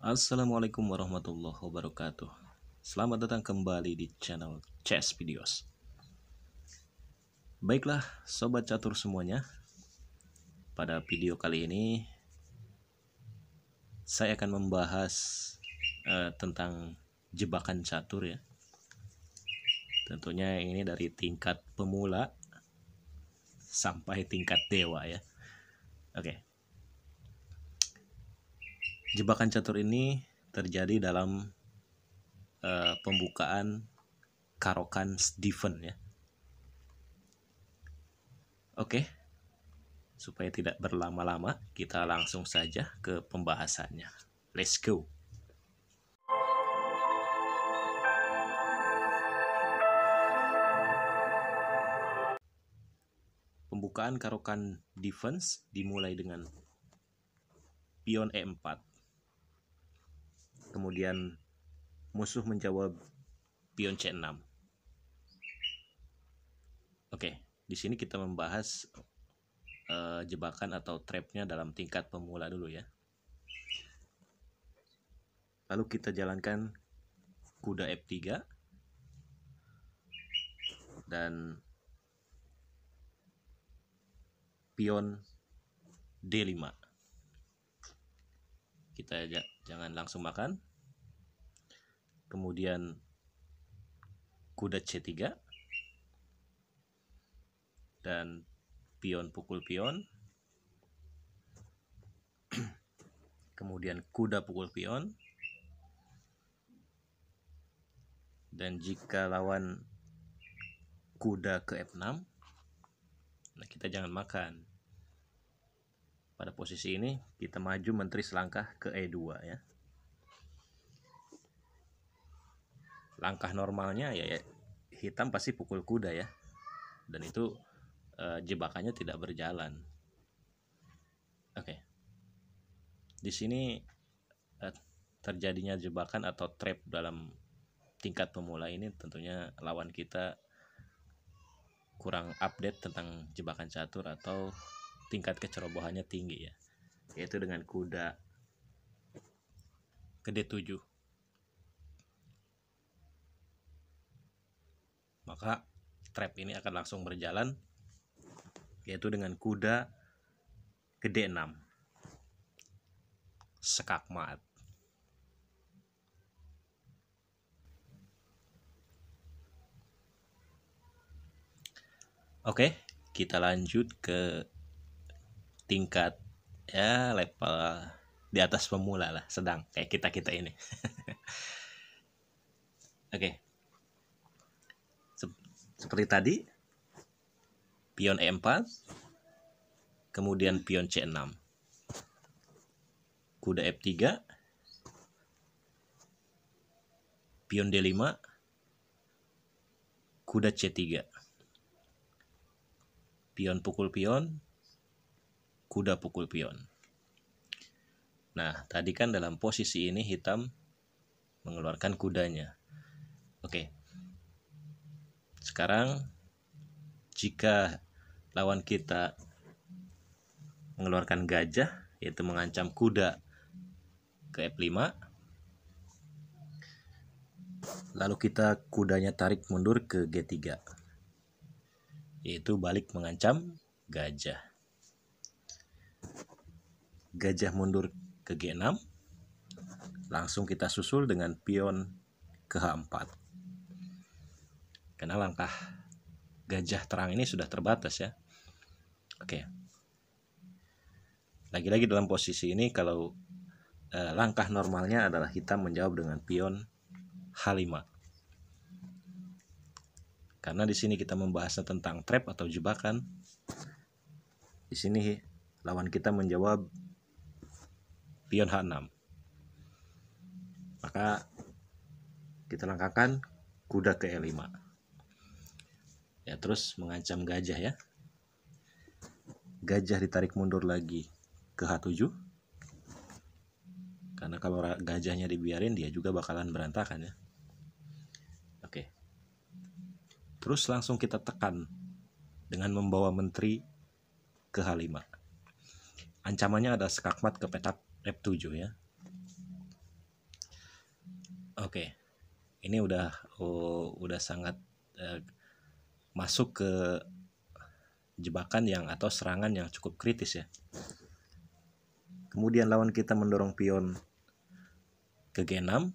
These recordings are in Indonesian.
Assalamualaikum warahmatullahi wabarakatuh Selamat datang kembali di channel Chess Videos Baiklah Sobat Catur semuanya Pada video kali ini Saya akan membahas uh, tentang jebakan catur ya Tentunya ini dari tingkat pemula sampai tingkat dewa ya Oke Jebakan catur ini terjadi dalam uh, pembukaan Karokan Stephen ya. Oke. Okay. Supaya tidak berlama-lama, kita langsung saja ke pembahasannya. Let's go. Pembukaan Karokan Defense dimulai dengan pion E4 kemudian musuh menjawab pion C6 oke di sini kita membahas uh, jebakan atau trapnya dalam tingkat pemula dulu ya lalu kita jalankan kuda F3 dan pion D5 kita jangan langsung makan kemudian kuda C3 dan pion pukul pion kemudian kuda pukul pion dan jika lawan kuda ke F6 nah kita jangan makan pada posisi ini kita maju menteri selangkah ke E2 ya. Langkah normalnya ya, ya, hitam pasti pukul kuda ya. Dan itu e, jebakannya tidak berjalan. Oke. Di sini e, terjadinya jebakan atau trap dalam tingkat pemula ini tentunya lawan kita kurang update tentang jebakan catur atau tingkat kecerobohannya tinggi ya yaitu dengan kuda ke D7 maka trap ini akan langsung berjalan yaitu dengan kuda ke D6 sekakmat Oke, kita lanjut ke tingkat ya level di atas pemula lah sedang kayak kita kita ini oke okay. Sep seperti tadi pion e4 kemudian pion c6 kuda f3 e pion d5 kuda c3 pion pukul pion kuda pukul pion. Nah, tadi kan dalam posisi ini hitam mengeluarkan kudanya. Oke. Sekarang jika lawan kita mengeluarkan gajah yaitu mengancam kuda ke F5 lalu kita kudanya tarik mundur ke G3 yaitu balik mengancam gajah gajah mundur ke G6 langsung kita susul dengan pion ke H4 karena langkah gajah terang ini sudah terbatas ya oke lagi-lagi dalam posisi ini kalau eh, langkah normalnya adalah kita menjawab dengan pion H5 karena di sini kita membahas tentang trap atau jebakan di sini lawan kita menjawab pion H6 maka kita langkahkan kuda ke E5 ya terus mengancam gajah ya gajah ditarik mundur lagi ke H7 karena kalau gajahnya dibiarin dia juga bakalan berantakan ya oke terus langsung kita tekan dengan membawa menteri ke H5 ancamannya ada skakmat ke petak rep 7 ya oke okay. ini udah oh, udah sangat eh, masuk ke jebakan yang atau serangan yang cukup kritis ya kemudian lawan kita mendorong pion ke G6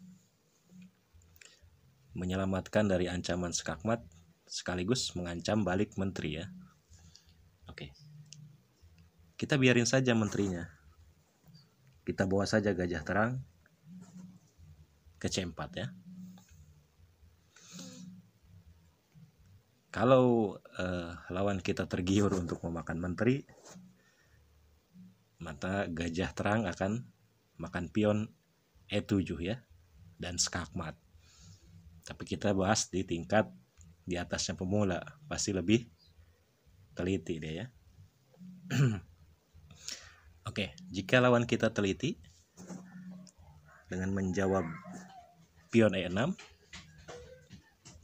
menyelamatkan dari ancaman skakmat sekaligus mengancam balik menteri ya. Oke. Kita biarin saja menterinya kita bawa saja gajah terang ke C4 ya kalau eh, lawan kita tergiur untuk memakan menteri mata gajah terang akan makan pion E7 ya dan skakmat tapi kita bahas di tingkat di atasnya pemula pasti lebih teliti dia ya Oke, jika lawan kita teliti dengan menjawab pion E6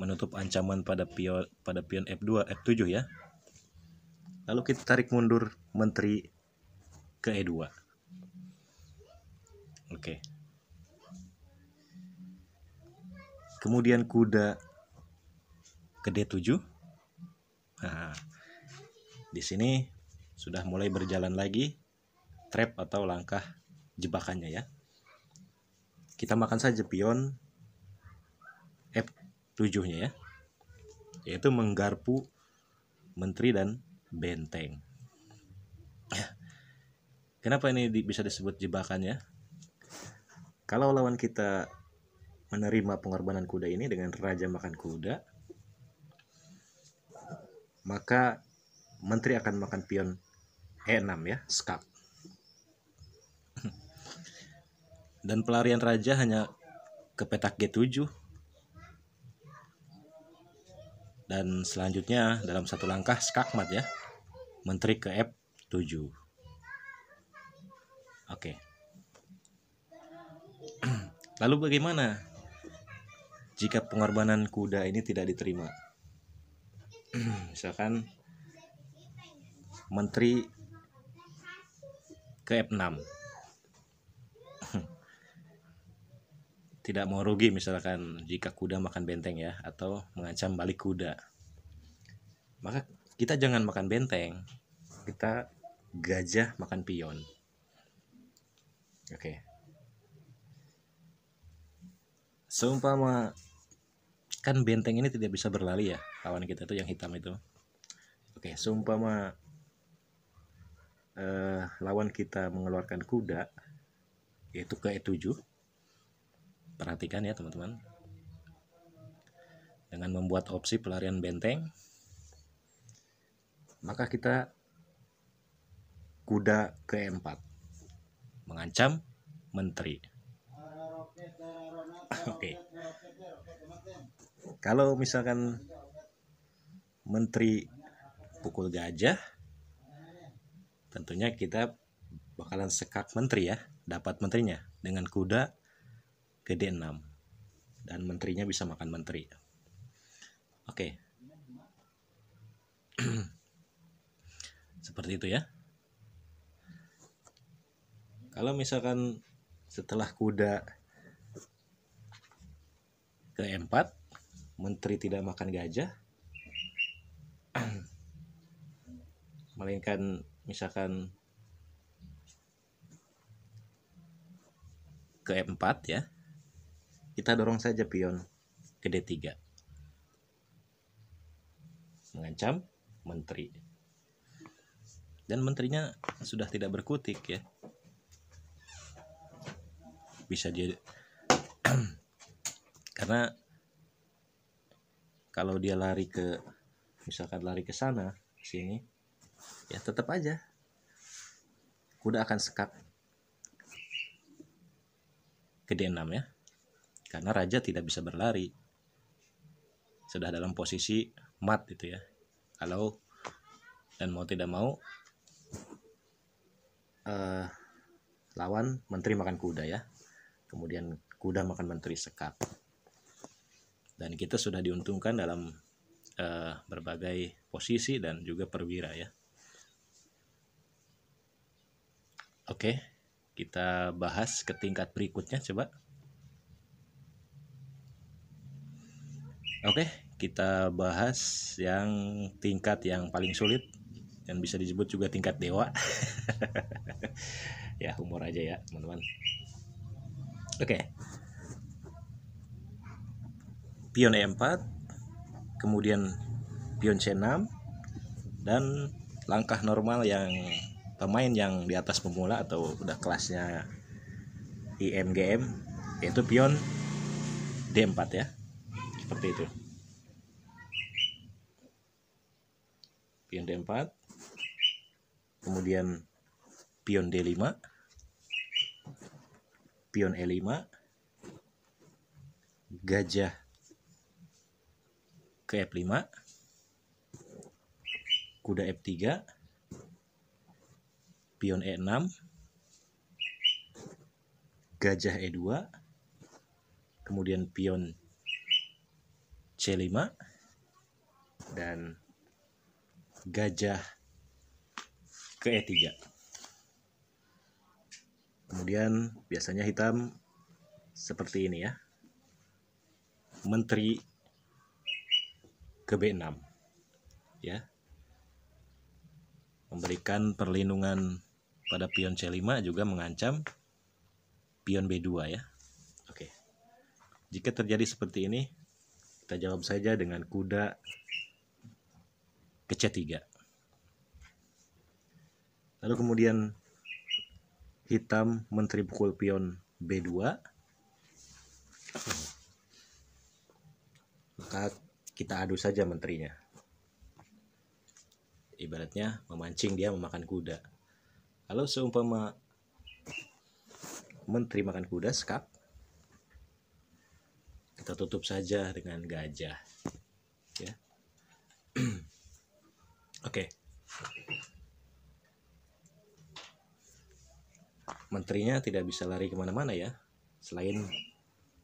menutup ancaman pada pion pada pion F2 F7 ya. Lalu kita tarik mundur menteri ke E2. Oke. Kemudian kuda ke D7. Nah, di sini sudah mulai berjalan lagi trap atau langkah jebakannya ya. Kita makan saja pion F7-nya ya. Yaitu menggarpu menteri dan benteng. Kenapa ini bisa disebut jebakannya Kalau lawan kita menerima pengorbanan kuda ini dengan raja makan kuda, maka menteri akan makan pion E6 ya, skak. dan pelarian raja hanya ke petak G7 dan selanjutnya dalam satu langkah skakmat ya menteri ke F7 oke lalu bagaimana jika pengorbanan kuda ini tidak diterima misalkan menteri ke F6 tidak mau rugi misalkan jika kuda makan benteng ya atau mengancam balik kuda maka kita jangan makan benteng kita gajah makan pion oke okay. seumpama kan benteng ini tidak bisa berlari ya kawan kita itu yang hitam itu oke okay, seumpama eh, lawan kita mengeluarkan kuda yaitu ke E7 perhatikan ya teman-teman dengan membuat opsi pelarian benteng maka kita kuda ke-4 mengancam menteri oke kalau misalkan menteri pukul gajah tentunya kita bakalan sekak menteri ya dapat menterinya dengan kuda ke D6 dan menterinya bisa makan menteri oke okay. seperti itu ya kalau misalkan setelah kuda ke m 4 menteri tidak makan gajah melainkan misalkan ke M4 ya kita dorong saja pion ke D3 mengancam menteri dan menterinya sudah tidak berkutik ya bisa jadi karena kalau dia lari ke misalkan lari ke sana sini ya tetap aja kuda akan sekap ke D6 ya karena raja tidak bisa berlari sudah dalam posisi mat gitu ya kalau dan mau tidak mau uh, lawan menteri makan kuda ya kemudian kuda makan menteri sekat. dan kita sudah diuntungkan dalam uh, berbagai posisi dan juga perwira ya oke kita bahas ke tingkat berikutnya coba Oke, kita bahas yang tingkat yang paling sulit dan bisa disebut juga tingkat dewa. ya, humor aja ya, teman-teman. Oke. Pion E4, kemudian pion C6 dan langkah normal yang pemain yang di atas pemula atau udah kelasnya IMGM yaitu pion D4 ya seperti itu pion D4 kemudian pion D5 pion E5 gajah ke F5 kuda F3 pion E6 gajah E2 kemudian pion C5 dan gajah ke E3. Kemudian biasanya hitam seperti ini ya. Menteri ke B6. Ya. Memberikan perlindungan pada pion C5 juga mengancam pion B2 ya. Oke. Jika terjadi seperti ini, kita jawab saja dengan kuda ke C3. Lalu kemudian hitam menteri pukul pion B2. Maka kita adu saja menterinya. Ibaratnya memancing dia memakan kuda. Kalau seumpama menteri makan kuda skak, kita tutup saja dengan gajah ya oke okay. menterinya tidak bisa lari kemana-mana ya selain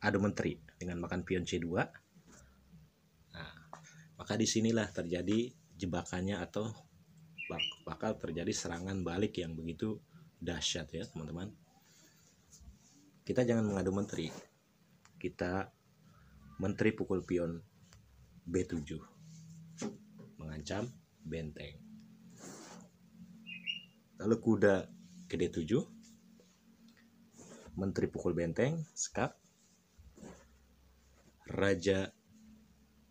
adu menteri dengan makan pion C2 nah, maka disinilah terjadi jebakannya atau bakal terjadi serangan balik yang begitu dahsyat ya teman-teman kita jangan mengadu menteri kita Menteri pukul pion B7 mengancam benteng. Lalu kuda ke D7. Menteri pukul benteng, skap. Raja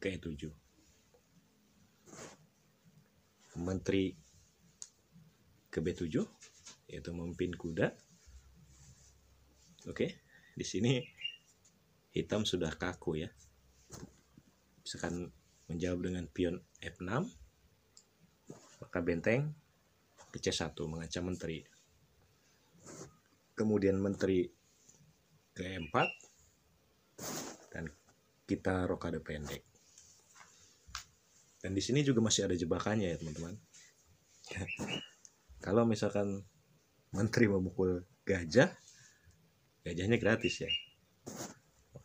ke E7. Menteri ke B7 yaitu memimpin kuda. Oke, di sini hitam sudah kaku ya misalkan menjawab dengan pion F6 maka benteng ke C1 mengancam menteri kemudian menteri ke E4 dan kita rokade pendek dan di sini juga masih ada jebakannya ya teman-teman kalau misalkan menteri memukul gajah gajahnya gratis ya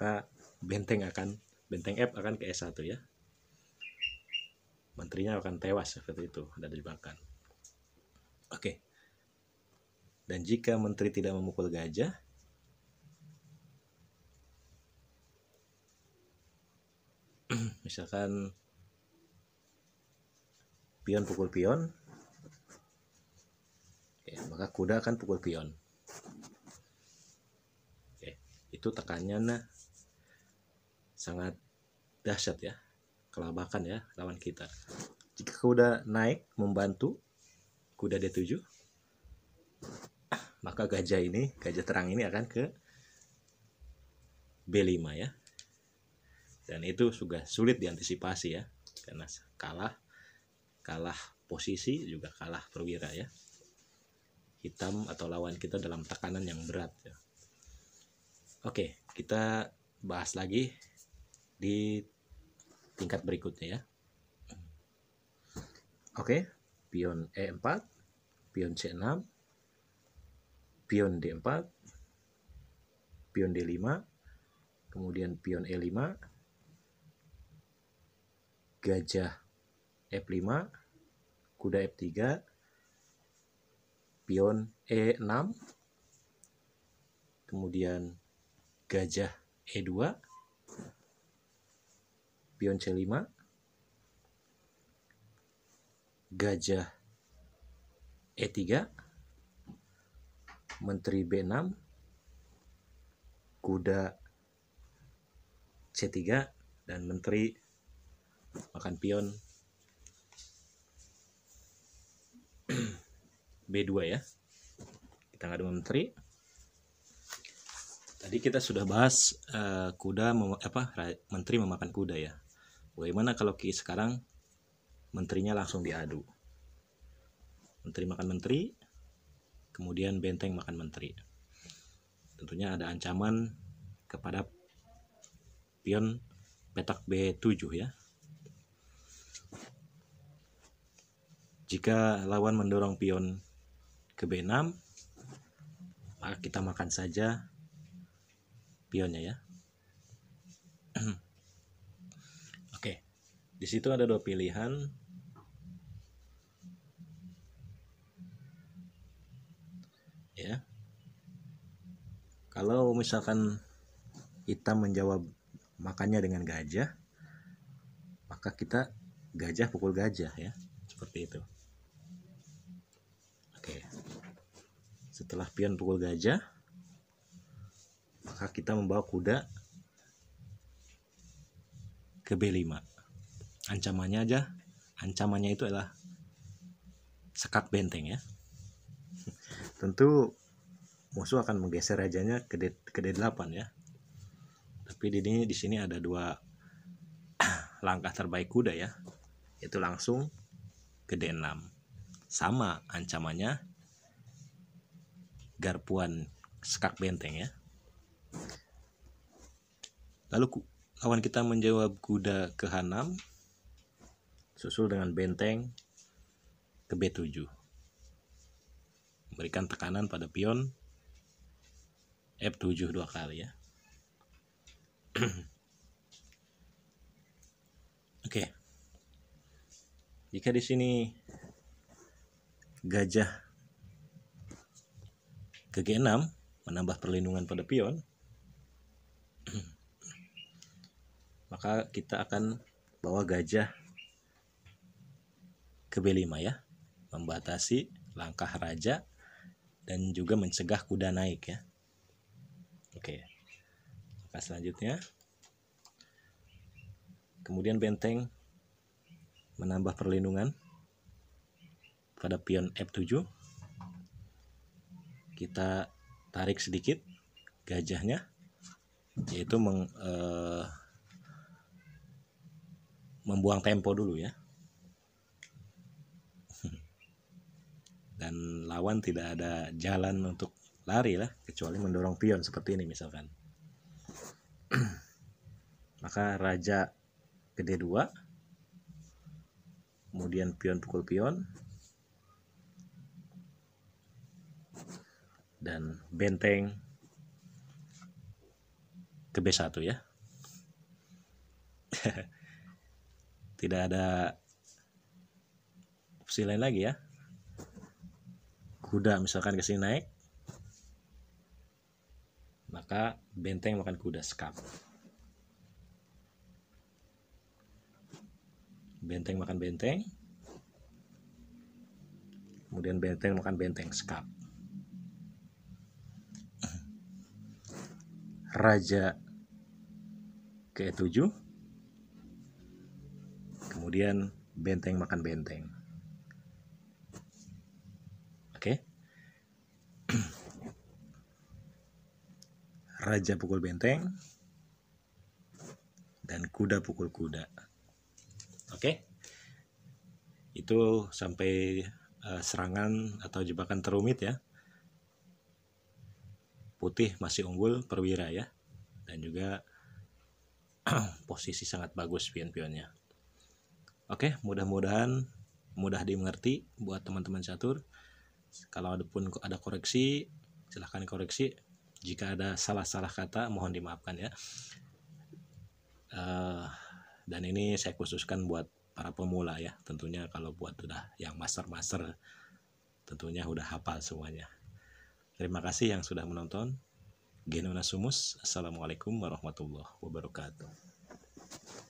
maka benteng akan benteng F akan ke S1 ya menterinya akan tewas seperti itu ada jebakan oke dan jika menteri tidak memukul gajah misalkan pion pukul pion ya, maka kuda akan pukul pion Oke, itu tekannya nah sangat dahsyat ya kelabakan ya lawan kita jika kuda naik membantu kuda D7 maka gajah ini gajah terang ini akan ke B5 ya dan itu sudah sulit diantisipasi ya karena kalah kalah posisi juga kalah perwira ya hitam atau lawan kita dalam tekanan yang berat ya. Oke, kita bahas lagi di tingkat berikutnya ya. Oke, pion E4, pion C6, pion D4, pion D5, kemudian pion E5, gajah F5, kuda F3, pion E6, kemudian gajah E2, pion C5 gajah E3 menteri B6 kuda C3 dan menteri makan pion B2 ya kita ngadu menteri tadi kita sudah bahas uh, kuda mem apa menteri memakan kuda ya Bagaimana kalau Ki sekarang menterinya langsung diadu? Menteri makan menteri, kemudian benteng makan menteri. Tentunya ada ancaman kepada pion petak B7 ya. Jika lawan mendorong pion ke B6, maka kita makan saja pionnya ya. Di situ ada dua pilihan. Ya. Kalau misalkan kita menjawab makannya dengan gajah, maka kita gajah pukul gajah ya, seperti itu. Oke. Setelah pion pukul gajah, maka kita membawa kuda ke B5 ancamannya aja ancamannya itu adalah sekat benteng ya tentu musuh akan menggeser rajanya ke D, ke D8 ya tapi di sini di sini ada dua langkah terbaik kuda ya itu langsung ke D6 sama ancamannya garpuan sekak benteng ya lalu lawan kita menjawab kuda ke H6 susul dengan benteng ke B7 memberikan tekanan pada pion F7 dua kali ya oke okay. jika di sini gajah ke G6 menambah perlindungan pada pion maka kita akan bawa gajah ke B5 ya membatasi langkah raja dan juga mencegah kuda naik ya oke maka selanjutnya kemudian benteng menambah perlindungan pada pion F7 kita tarik sedikit gajahnya yaitu meng, eh, membuang tempo dulu ya dan lawan tidak ada jalan untuk lari lah kecuali mendorong pion seperti ini misalkan maka raja ke d 2 kemudian pion pukul pion dan benteng ke B1 ya tidak ada opsi lain lagi ya kuda misalkan ke sini naik maka benteng makan kuda skap benteng makan benteng kemudian benteng makan benteng skap raja ke 7 kemudian benteng makan benteng raja pukul benteng, dan kuda pukul kuda. Oke, okay? itu sampai uh, serangan atau jebakan terumit ya. Putih masih unggul perwira ya, dan juga posisi sangat bagus pion-pionnya. Oke, okay? mudah-mudahan mudah dimengerti buat teman-teman catur. Kalau ada pun ada koreksi, silahkan koreksi jika ada salah-salah kata, mohon dimaafkan ya. Uh, dan ini saya khususkan buat para pemula ya. Tentunya kalau buat udah yang master-master, tentunya udah hafal semuanya. Terima kasih yang sudah menonton. Genona Sumus. Assalamualaikum warahmatullahi wabarakatuh.